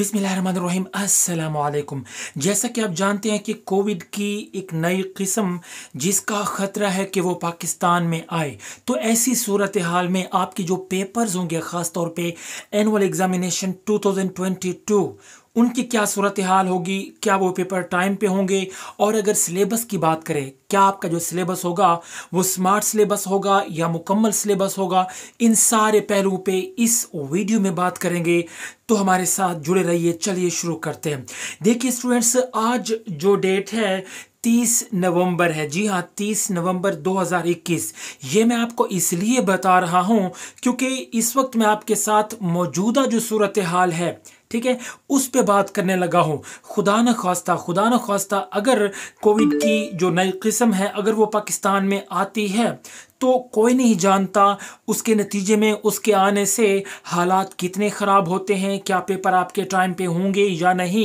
बिसमीम अस्सलाम जैसा कि आप जानते हैं कि कोविड की एक नई किस्म जिसका ख़तरा है कि वो पाकिस्तान में आए तो ऐसी सूरत हाल में आपके जो पेपर्स होंगे ख़ास तौर पे एनुअल एग्ज़ामिनेशन 2022 उनकी क्या सूरत हाल होगी क्या वो पेपर टाइम पे होंगे और अगर सिलेबस की बात करें क्या आपका जो सिलेबस होगा वो स्मार्ट सिलेबस होगा या मुकम्मल सिलेबस होगा इन सारे पहलुओं पे इस वीडियो में बात करेंगे तो हमारे साथ जुड़े रहिए चलिए शुरू करते हैं देखिए स्टूडेंट्स आज जो डेट है तीस नवंबर है जी हाँ तीस नवंबर 2021 ये मैं आपको इसलिए बता रहा हूँ क्योंकि इस वक्त मैं आपके साथ मौजूदा जो सूरत हाल है ठीक है उस पर बात करने लगा हूँ खुदा न खास्ता खुदा न खास्ता अगर कोविड की जो नई किस्म है अगर वो पाकिस्तान में आती है तो कोई नहीं जानता उसके नतीजे में उसके आने से हालात कितने ख़राब होते हैं क्या पेपर आपके टाइम पे होंगे या नहीं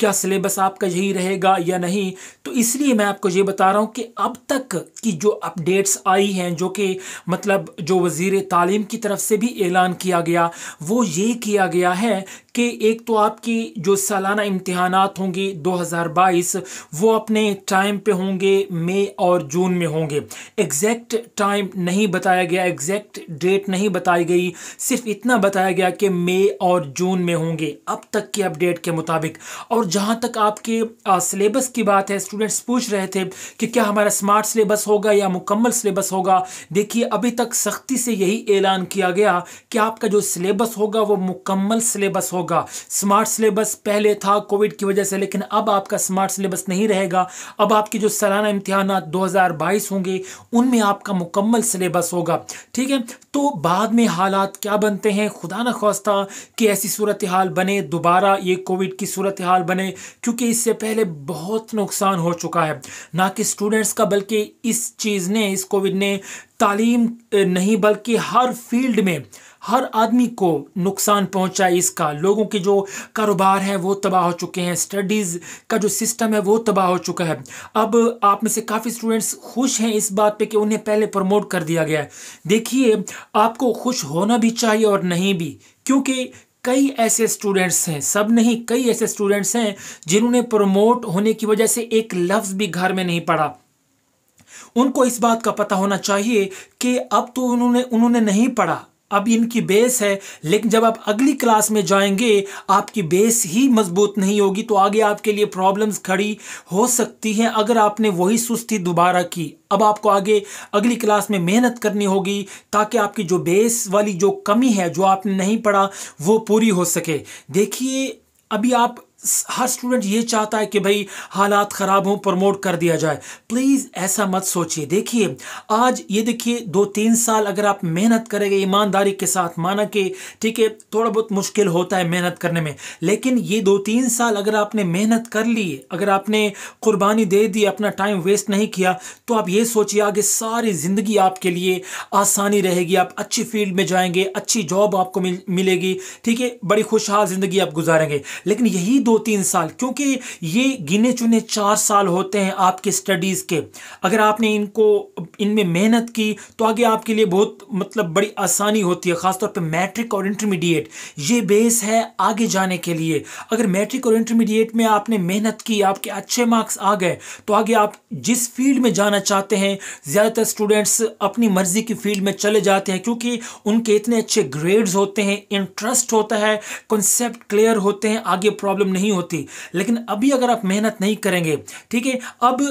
क्या सिलेबस आपका यही रहेगा या नहीं तो इसलिए मैं आपको ये बता रहा हूँ कि अब तक की जो अपडेट्स आई हैं जो कि मतलब जो वज़ी तालीम की तरफ से भी ऐलान किया गया वो ये किया गया है कि एक तो आपकी जो सालाना इम्तहान होंगी 2022 वो अपने टाइम पे होंगे मई और जून में होंगे एग्जैक्ट टाइम नहीं बताया गया एग्जैक्ट डेट नहीं बताई गई सिर्फ इतना बताया गया कि मई और जून में होंगे अब तक की अपडेट के मुताबिक और जहाँ तक आपके सिलेबस की बात है स्टूडेंट्स पूछ रहे थे कि क्या हमारा स्मार्ट सिलेबस होगा या मुकम्मल सिलेबस होगा देखिए अभी तक सख्ती से यही ऐलान किया गया कि आपका जो सिलेबस होगा वो मुकम्मल सिलेबस होगा स्मार्ट सिलेबस पहले था कोविड की वजह से लेकिन अब आपका स्मार्ट सिलेबस नहीं रहेगा अब आपके जो सालाना इम्तहान 2022 होंगे उनमें आपका मुकम्मल सिलेबस होगा ठीक है तो बाद में हालात क्या बनते हैं खुदा न खौस्ता कि ऐसी सूरत हाल बने दोबारा ये कोविड की सूरत हाल बने क्योंकि इससे पहले बहुत नुकसान हो चुका है ना कि स्टूडेंट्स का बल्कि इस चीज़ ने इस कोविड ने तालीम नहीं बल्कि हर फील्ड में हर आदमी को नुकसान पहुंचा इसका लोगों के जो कारोबार हैं वो तबाह हो चुके हैं स्टडीज़ का जो सिस्टम है वो तबाह हो चुका है अब आप में से काफ़ी स्टूडेंट्स खुश हैं इस बात पे कि उन्हें पहले प्रमोट कर दिया गया है देखिए आपको खुश होना भी चाहिए और नहीं भी क्योंकि कई ऐसे स्टूडेंट्स हैं सब नहीं कई ऐसे स्टूडेंट्स हैं जिन्होंने प्रमोट होने की वजह से एक लफ्ज़ भी घर में नहीं पढ़ा उनको इस बात का पता होना चाहिए कि अब तो उन्होंने उन्होंने नहीं पढ़ा अब इनकी बेस है लेकिन जब आप अगली क्लास में जाएंगे आपकी बेस ही मजबूत नहीं होगी तो आगे आपके लिए प्रॉब्लम्स खड़ी हो सकती हैं अगर आपने वही सुस्ती दोबारा की अब आपको आगे अगली क्लास में मेहनत करनी होगी ताकि आपकी जो बेस वाली जो कमी है जो आपने नहीं पढ़ा वो पूरी हो सके देखिए अभी आप हर स्टूडेंट ये चाहता है कि भाई हालात ख़राब हों प्रमोट कर दिया जाए प्लीज़ ऐसा मत सोचिए देखिए आज ये देखिए दो तीन साल अगर आप मेहनत करेंगे ईमानदारी के साथ माना कि ठीक है थोड़ा बहुत मुश्किल होता है मेहनत करने में लेकिन ये दो तीन साल अगर आपने मेहनत कर ली अगर आपने कुर्बानी दे दी अपना टाइम वेस्ट नहीं किया तो आप ये सोचिए आगे सारी ज़िंदगी आपके लिए आसानी रहेगी आप अच्छी फील्ड में जाएंगे अच्छी जॉब आपको मिलेगी ठीक है बड़ी खुशहाल ज़िंदगी आप गुजारेंगे लेकिन यही दो दो तीन साल क्योंकि ये गिने चुने चार साल होते हैं आपके स्टडीज़ के अगर आपने इनको इनमें मेहनत की तो आगे आपके लिए बहुत मतलब बड़ी आसानी होती है ख़ासतौर पर मैट्रिक और इंटरमीडिएट ये बेस है आगे जाने के लिए अगर मैट्रिक और इंटरमीडिएट में आपने मेहनत की आपके अच्छे मार्क्स आ गए तो आगे आप जिस फील्ड में जाना चाहते हैं ज़्यादातर स्टूडेंट्स अपनी मर्ज़ी की फील्ड में चले जाते हैं क्योंकि उनके इतने अच्छे ग्रेड्स होते हैं इंटरेस्ट होता है कॉन्सेप्ट क्लियर होते हैं आगे प्रॉब्लम नहीं नहीं होती लेकिन अभी अगर आप मेहनत नहीं करेंगे ठीक है अब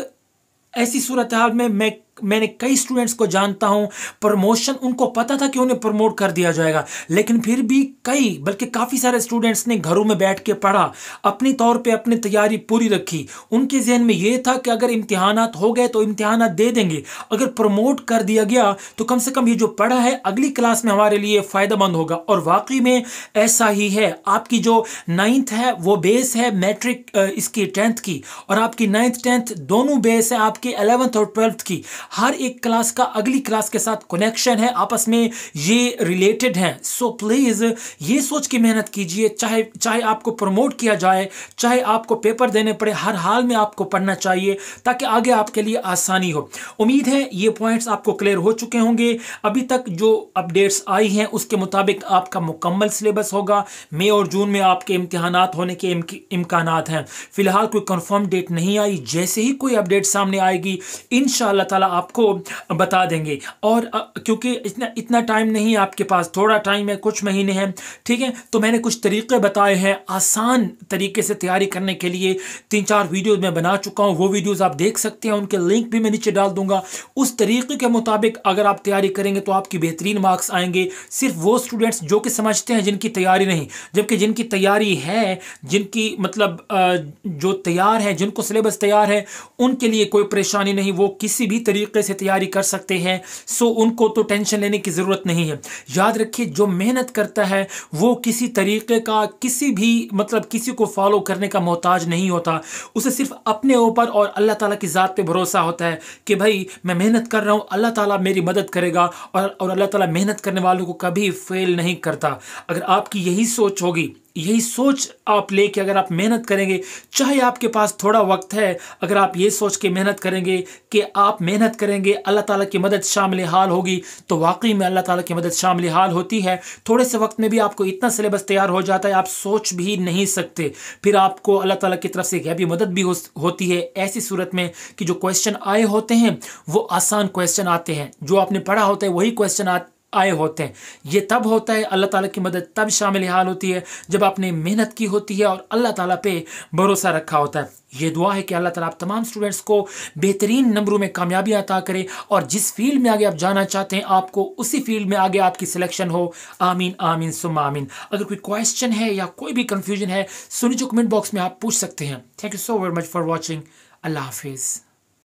ऐसी सूरत हाल में मैं मैंने कई स्टूडेंट्स को जानता हूं प्रमोशन उनको पता था कि उन्हें प्रमोट कर दिया जाएगा लेकिन फिर भी कई बल्कि काफ़ी सारे स्टूडेंट्स ने घरों में बैठ के पढ़ा अपने तौर पे अपनी तैयारी पूरी रखी उनके जहन में यह था कि अगर इम्तहान हो गए तो इम्तहान दे देंगे अगर प्रमोट कर दिया गया तो कम से कम ये जो पढ़ा है अगली क्लास में हमारे लिए फ़ायदेमंद होगा और वाकई में ऐसा ही है आपकी जो नाइन्थ है वो बेस है मैट्रिक इसकी टेंथ की और आपकी नाइन्थ टेंथ दोनों बेस है आपकी एलेवंथ और ट्वेल्थ की हर एक क्लास का अगली क्लास के साथ कनेक्शन है आपस में ये रिलेटेड हैं सो प्लीज़ ये सोच के मेहनत कीजिए चाहे चाहे आपको प्रमोट किया जाए चाहे आपको पेपर देने पड़े हर हाल में आपको पढ़ना चाहिए ताकि आगे आपके लिए आसानी हो उम्मीद है ये पॉइंट्स आपको क्लियर हो चुके होंगे अभी तक जो अपडेट्स आई हैं उसके मुताबिक आपका मुकम्मल सिलेबस होगा मई और जून में आपके इम्तहान होने के इम्कान हैं फ़िलहाल कोई कन्फर्म डेट नहीं आई जैसे ही कोई अपडेट सामने आएगी इन शाह आपको बता देंगे और क्योंकि इतना इतना टाइम नहीं है आपके पास थोड़ा टाइम है कुछ महीने हैं ठीक है तो मैंने कुछ तरीके बताए हैं आसान तरीके से तैयारी करने के लिए तीन चार वीडियोज़ मैं बना चुका हूँ वो वीडियोज़ आप देख सकते हैं उनके लिंक भी मैं नीचे डाल दूंगा उस तरीके के मुताबिक अगर आप तैयारी करेंगे तो आपकी बेहतरीन मार्क्स आएंगे सिर्फ वो स्टूडेंट्स जो कि समझते हैं जिनकी तैयारी नहीं जबकि जिनकी तैयारी है जिनकी मतलब जो तैयार है जिनको सिलेबस तैयार है उनके लिए कोई परेशानी नहीं वो किसी भी तरीके तरीके से तैयारी कर सकते हैं सो उनको तो टेंशन लेने की ज़रूरत नहीं है याद रखिए जो मेहनत करता है वो किसी तरीके का किसी भी मतलब किसी को फॉलो करने का मोहताज नहीं होता उसे सिर्फ अपने ऊपर और अल्लाह ताला की ज़ात पे भरोसा होता है कि भाई मैं मेहनत कर रहा हूँ अल्लाह ताला मेरी मदद करेगा और और अल्लाह ताला मेहनत करने वालों को कभी फेल नहीं करता अगर आपकी यही सोच होगी यही सोच आप लेके अगर आप मेहनत करेंगे चाहे आपके पास थोड़ा वक्त है अगर आप ये सोच के मेहनत करेंगे कि आप मेहनत करेंगे अल्लाह ताला की मदद शामिल हाल होगी तो वाकई में अल्लाह ताला की मदद शामिल हाल होती है थोड़े से वक्त में भी आपको इतना सिलेबस तैयार हो जाता है आप सोच भी नहीं सकते फिर आपको अल्लाह ताली की तरफ से गैबी मदद भी होती है ऐसी सूरत में कि जो क्वेश्चन आए होते हैं वो आसान क्वेश्चन आते हैं जो आपने पढ़ा होता है वही क्वेश्चन आए होते हैं ये तब होता है अल्लाह ताला की मदद तब शामिल हाल होती है जब आपने मेहनत की होती है और अल्लाह ताला पे भरोसा रखा होता है ये दुआ है कि अल्लाह ताला आप तमाम स्टूडेंट्स को बेहतरीन नंबरों में कामयाबी अता करे और जिस फील्ड में आगे आप जाना चाहते हैं आपको उसी फील्ड में आगे आपकी सिलेक्शन हो आमीन आमीन सुम आमीन अगर कोई क्वेश्चन है या कोई भी कन्फ्यूजन है सुनिजो कमेंट बॉक्स में आप पूछ सकते हैं thank you so very much for watching अल्लाह हाफिज़